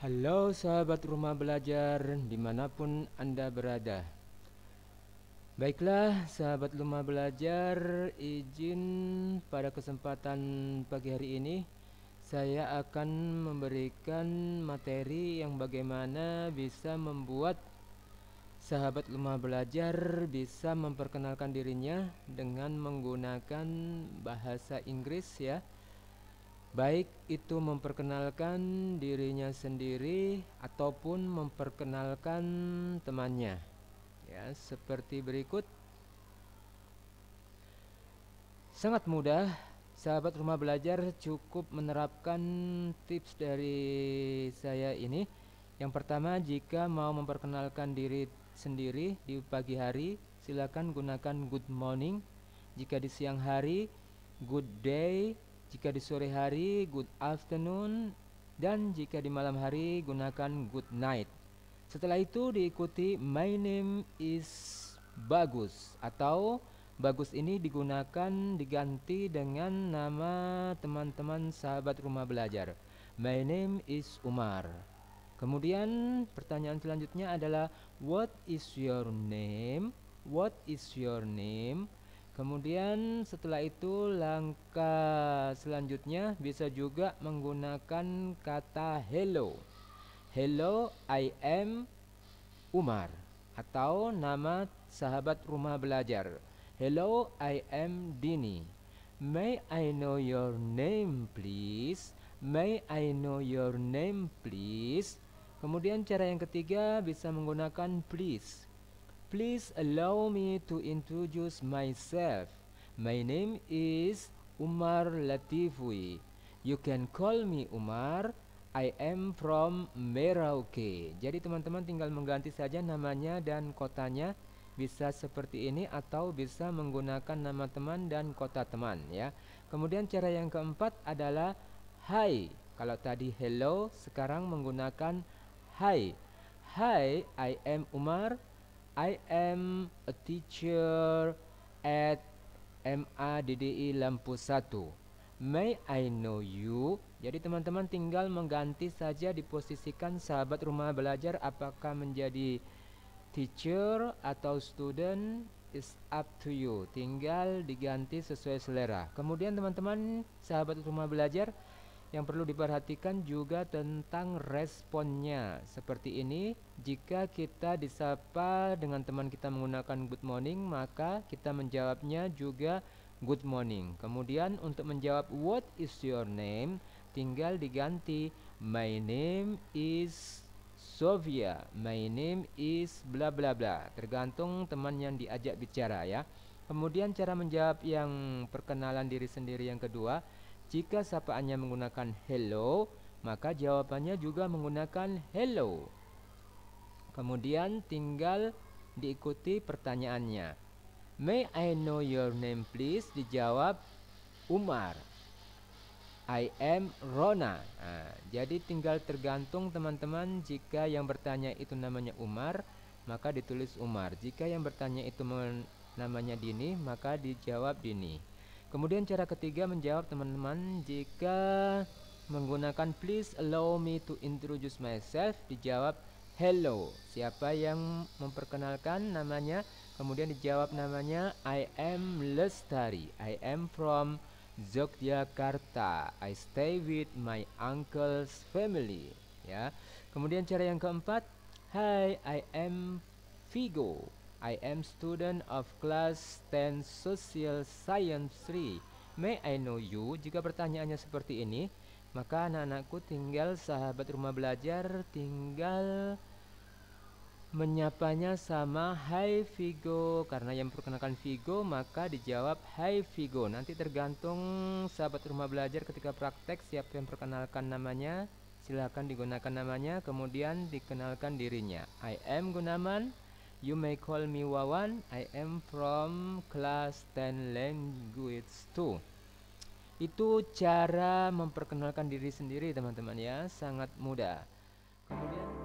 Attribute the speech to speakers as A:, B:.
A: Halo sahabat rumah belajar dimanapun Anda berada Baiklah sahabat rumah belajar izin pada kesempatan pagi hari ini Saya akan memberikan materi yang bagaimana bisa membuat Sahabat rumah belajar bisa memperkenalkan dirinya dengan menggunakan bahasa Inggris ya baik itu memperkenalkan dirinya sendiri ataupun memperkenalkan temannya ya seperti berikut sangat mudah sahabat rumah belajar cukup menerapkan tips dari saya ini yang pertama jika mau memperkenalkan diri sendiri di pagi hari silakan gunakan good morning jika di siang hari good day jika di sore hari, good afternoon. Dan jika di malam hari, gunakan good night. Setelah itu diikuti my name is bagus atau bagus ini digunakan diganti dengan nama teman-teman sahabat rumah belajar. My name is Umar. Kemudian pertanyaan selanjutnya adalah what is your name? What is your name? Kemudian setelah itu langkah selanjutnya bisa juga menggunakan kata hello. Hello, I am Umar atau nama sahabat rumah belajar. Hello, I am Dini. May I know your name please? May I know your name please? Kemudian cara yang ketiga bisa menggunakan please. Please allow me to introduce myself. My name is Umar Latifui. You can call me Umar. I am from Merauke. Jadi teman-teman tinggal mengganti saja namanya dan kotanya bisa seperti ini atau bisa menggunakan nama teman dan kota teman ya. Kemudian cara yang keempat adalah hi. Kalau tadi hello, sekarang menggunakan hi. Hi, I am Umar. I am a teacher at MADDI e Lampu 1. May I know you? Jadi teman-teman tinggal mengganti saja diposisikan sahabat rumah belajar apakah menjadi teacher atau student is up to you. Tinggal diganti sesuai selera. Kemudian teman-teman sahabat rumah belajar yang perlu diperhatikan juga tentang responnya. Seperti ini, jika kita disapa dengan teman kita menggunakan good morning, maka kita menjawabnya juga good morning. Kemudian untuk menjawab what is your name, tinggal diganti my name is Sofia, my name is bla bla bla. Tergantung teman yang diajak bicara ya. Kemudian cara menjawab yang perkenalan diri sendiri yang kedua, jika sapaannya menggunakan hello, maka jawabannya juga menggunakan hello. Kemudian tinggal diikuti pertanyaannya. May I know your name please? Dijawab Umar. I am Rona. Nah, jadi tinggal tergantung teman-teman jika yang bertanya itu namanya Umar, maka ditulis Umar. Jika yang bertanya itu namanya Dini, maka dijawab Dini. Kemudian cara ketiga menjawab teman-teman jika menggunakan please allow me to introduce myself dijawab hello. Siapa yang memperkenalkan namanya? Kemudian dijawab namanya I am Lestari. I am from Yogyakarta. I stay with my uncle's family. Ya. Kemudian cara yang keempat, Hi, I am Vigo. I am student of class 10 Social Science 3. May I know you? Jika pertanyaannya seperti ini, maka anak-anakku tinggal sahabat rumah belajar tinggal menyapanya sama Hai Vigo karena yang perkenalkan Vigo maka dijawab Hai Vigo nanti tergantung sahabat rumah belajar ketika praktek siapa yang perkenalkan namanya silahkan digunakan namanya kemudian dikenalkan dirinya I am Gunaman You may call me Wawan. I am from class 10 language 2. Itu cara memperkenalkan diri sendiri teman-teman ya, sangat mudah. Kemudian